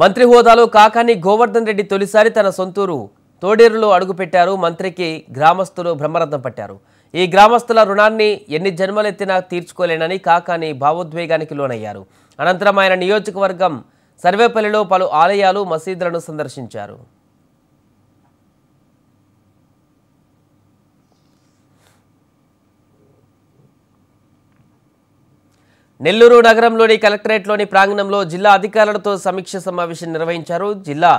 మంత్రి హోదాలో కాకాని గోవర్ధన్ రెడ్డి తొలిసారి తన సొంతూరు తోడేరులో అడుగుపెట్టారు మంత్రికి గ్రామస్తులు బ్రహ్మరథం పట్టారు ఈ గ్రామస్తుల రుణాన్ని ఎన్ని జన్మలెత్తినా తీర్చుకోలేనని కాకాని భావోద్వేగానికి లోనయ్యారు అనంతరం ఆయన నియోజకవర్గం సర్వేపల్లిలో పలు ఆలయాలు మసీదులను సందర్శించారు నెల్లూరు నగరంలోని కలెక్టరేట్లోని ప్రాంగణంలో జిల్లా అధికారులతో సమీక్ష సమావేశం నిర్వహించారు జిల్లా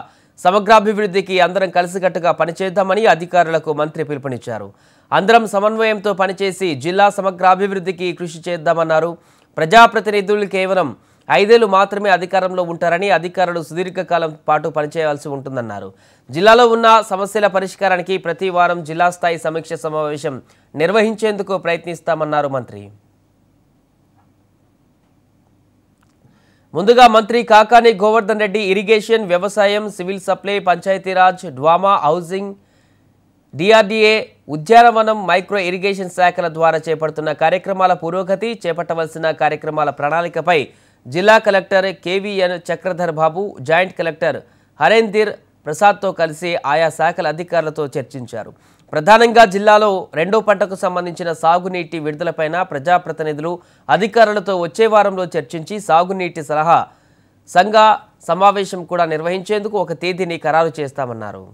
సమగ్రాభివృద్ధికి అందరం కలిసికట్టుగా పనిచేద్దామని అధికారులకు మంత్రి పిలుపునిచ్చారు అందరం సమన్వయంతో పనిచేసి జిల్లా సమగ్రాభివృద్ధికి కృషి చేద్దామన్నారు ప్రజాప్రతినిధులు కేవలం ఐదేళ్లు మాత్రమే అధికారంలో ఉంటారని అధికారులు సుదీర్ఘకాలం పాటు పనిచేయాల్సి ఉంటుందన్నారు జిల్లాలో ఉన్న సమస్యల పరిష్కారానికి ప్రతి వారం జిల్లా స్థాయి సమీక్ష సమావేశం నిర్వహించేందుకు ప్రయత్నిస్తామన్నారు మంత్రి ముందుగా మంత్రి కాకాని గోవర్ధన్ రెడ్డి ఇరిగేషన్ వ్యవసాయం civil supply Panchayati Raj DWAMA housing DRDA ఉద్యానవనం మైక్రో ఇరిగేషన్ శాఖల ద్వారా చేపడుతున్న కార్యక్రమాల పురోగతి చేపట్టవలసిన కార్యక్రమాల ప్రణాళికపై జిల్లా collector KVN Chakradhar Babu joint collector Harender ప్రసాద్తో కలిసి ఆయా శాఖల అధికారులతో చర్చించారు ప్రధానంగా జిల్లాలో రెండో పంటకు సంబంధించిన సాగునీటి విడుదలపైన ప్రజాప్రతినిధులు అధికారులతో వచ్చే వారంలో చర్చించి సాగునీటి సలహా సంఘ సమావేశం కూడా నిర్వహించేందుకు ఒక తేదీని ఖరారు చేస్తామన్నారు